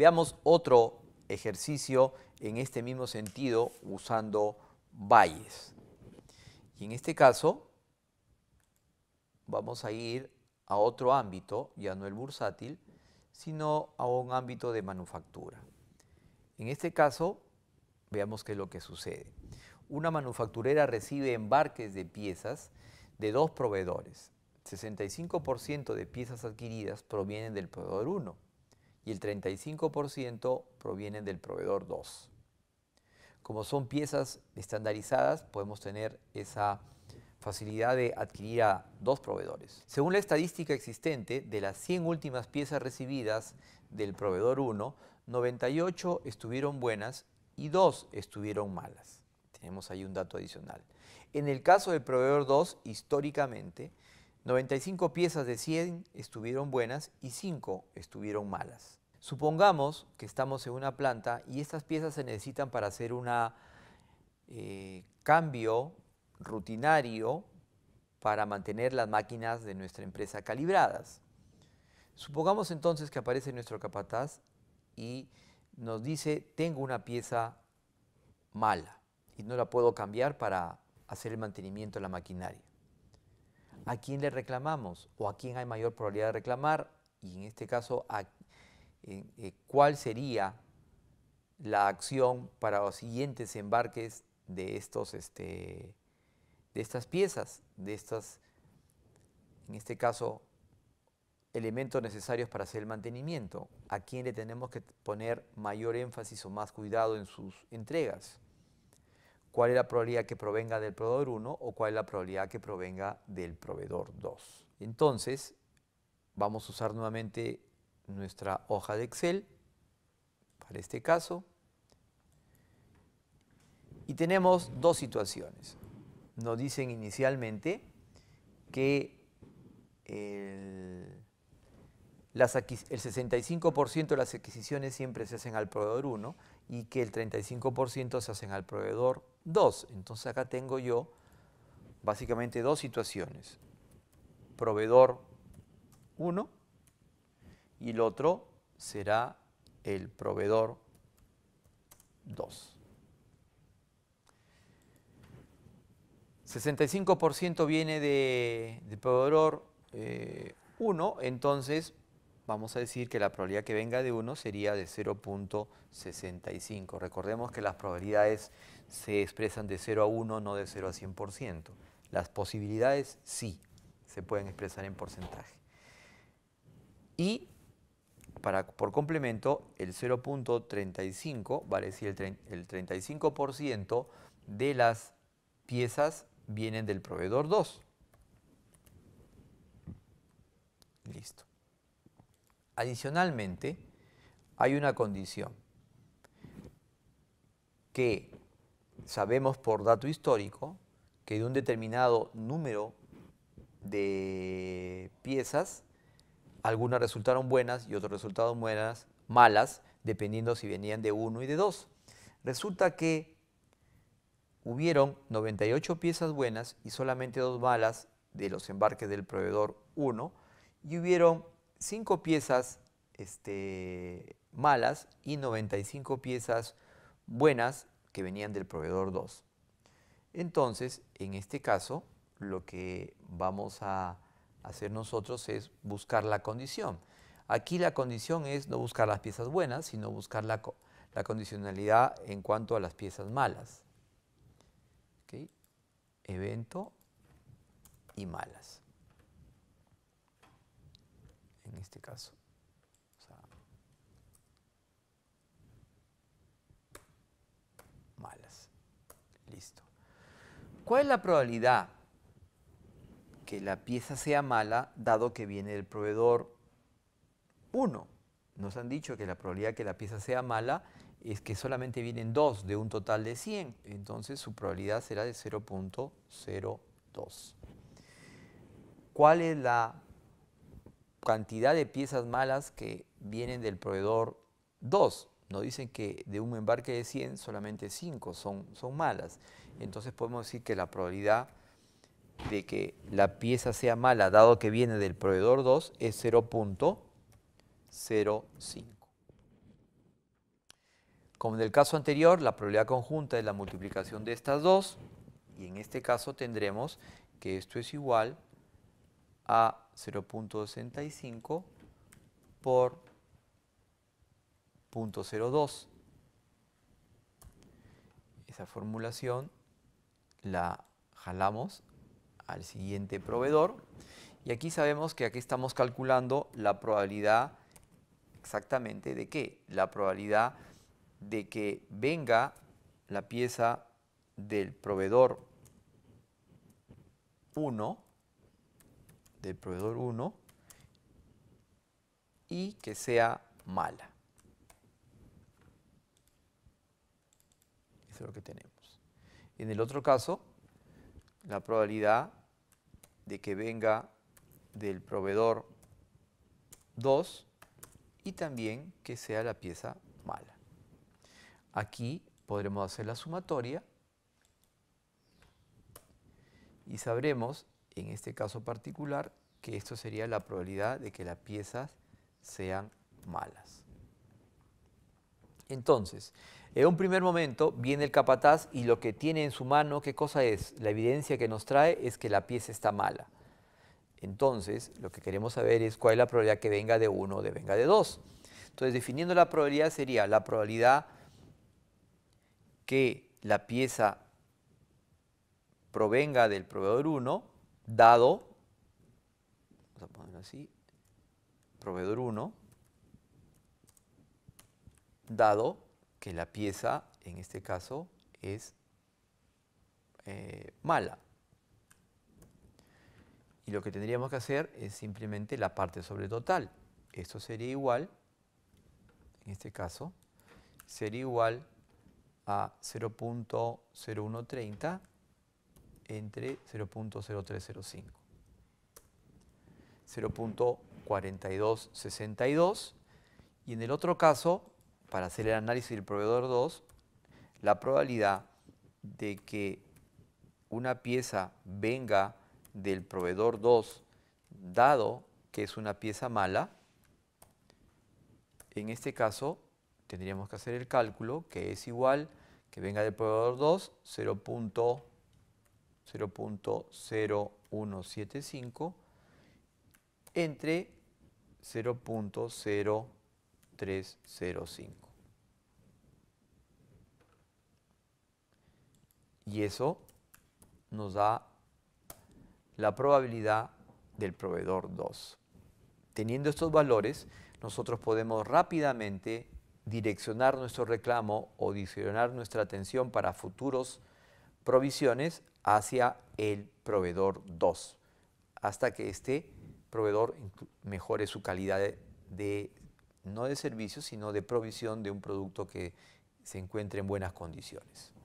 Veamos otro ejercicio en este mismo sentido usando valles. Y en este caso vamos a ir a otro ámbito, ya no el bursátil, sino a un ámbito de manufactura. En este caso, veamos qué es lo que sucede. Una manufacturera recibe embarques de piezas de dos proveedores. 65% de piezas adquiridas provienen del proveedor 1 y el 35% provienen del proveedor 2. Como son piezas estandarizadas, podemos tener esa facilidad de adquirir a dos proveedores. Según la estadística existente, de las 100 últimas piezas recibidas del proveedor 1, 98 estuvieron buenas y 2 estuvieron malas. Tenemos ahí un dato adicional. En el caso del proveedor 2, históricamente, 95 piezas de 100 estuvieron buenas y 5 estuvieron malas. Supongamos que estamos en una planta y estas piezas se necesitan para hacer un eh, cambio rutinario para mantener las máquinas de nuestra empresa calibradas. Supongamos entonces que aparece nuestro capataz y nos dice, tengo una pieza mala y no la puedo cambiar para hacer el mantenimiento de la maquinaria. ¿A quién le reclamamos? ¿O a quién hay mayor probabilidad de reclamar? Y en este caso, eh, ¿cuál sería la acción para los siguientes embarques de, estos, este, de estas piezas, de estas, en este caso, elementos necesarios para hacer el mantenimiento? ¿A quién le tenemos que poner mayor énfasis o más cuidado en sus entregas? cuál es la probabilidad que provenga del proveedor 1 o cuál es la probabilidad que provenga del proveedor 2. Entonces, vamos a usar nuevamente nuestra hoja de Excel para este caso. Y tenemos dos situaciones. Nos dicen inicialmente que el, las, el 65% de las adquisiciones siempre se hacen al proveedor 1 y que el 35% se hacen al proveedor entonces acá tengo yo básicamente dos situaciones. Proveedor 1 y el otro será el proveedor 2. 65% viene de, proveedor 1, eh, entonces vamos a decir que la probabilidad que venga de 1 sería de 0.65. Recordemos que las probabilidades se expresan de 0 a 1, no de 0 a 100%. Las posibilidades sí se pueden expresar en porcentaje. Y para, por complemento, el 0.35, vale decir, el, el 35% de las piezas vienen del proveedor 2. Listo. Adicionalmente, hay una condición que sabemos por dato histórico que de un determinado número de piezas, algunas resultaron buenas y otras resultaron buenas, malas, dependiendo si venían de uno y de dos. Resulta que hubieron 98 piezas buenas y solamente dos malas de los embarques del proveedor 1 y hubieron 5 piezas este, malas y 95 piezas buenas que venían del proveedor 2. Entonces, en este caso, lo que vamos a hacer nosotros es buscar la condición. Aquí la condición es no buscar las piezas buenas, sino buscar la, condicionalidad en cuanto a las piezas malas. Evento y malas este caso. malas. Listo. ¿Cuál es la probabilidad que la pieza sea mala dado que viene del proveedor 1? Nos han dicho que la probabilidad que la pieza sea mala es que solamente vienen 2 de un total de 100, entonces su probabilidad será de 0.02. ¿Cuál es la cantidad de piezas malas que vienen del proveedor 2. No dicen que de un embarque de 100 solamente 5 son, son malas. Entonces podemos decir que la probabilidad de que la pieza sea mala, dado que viene del proveedor 2, es 0.05. Como en el caso anterior, la probabilidad conjunta es la multiplicación de estas dos, y en este caso tendremos que esto es igual a a 0.65 por 0.02. Esa formulación la jalamos al siguiente proveedor y aquí sabemos que aquí estamos calculando la probabilidad exactamente de qué? La probabilidad de que venga la pieza del proveedor 1 del proveedor 1 y que sea mala. Eso es lo que tenemos. En el otro caso, la probabilidad de que venga del proveedor 2 y también que sea la pieza mala. Aquí podremos hacer la sumatoria y sabremos en este caso particular, que esto sería la probabilidad de que las piezas sean malas. Entonces, en un primer momento viene el capataz y lo que tiene en su mano, ¿qué cosa es? La evidencia que nos trae es que la pieza está mala. Entonces, lo que queremos saber es cuál es la probabilidad que venga de 1 o de venga de 2. Entonces, definiendo la probabilidad sería la probabilidad que la pieza provenga del proveedor 1 dado, vamos a ponerlo así, proveedor 1, dado que la pieza, en este caso, es eh, mala. Y lo que tendríamos que hacer es simplemente la parte sobre total. Esto sería igual, en este caso, sería igual a 0.0130 entre 0.0305. 0.4262 y en el otro caso, para hacer el análisis del proveedor 2, la probabilidad de que una pieza venga del proveedor 2, dado que es una pieza mala, en este caso tendríamos que hacer el cálculo que es igual que venga del proveedor 2, 0. 0.0175 entre 0.0305. Y eso nos da la probabilidad del proveedor 2. Teniendo estos valores, nosotros podemos rápidamente direccionar nuestro reclamo o direccionar nuestra atención para futuros provisiones hacia el proveedor 2, hasta que este proveedor mejore su calidad de, no de servicio, sino de provisión de un producto que se encuentre en buenas condiciones.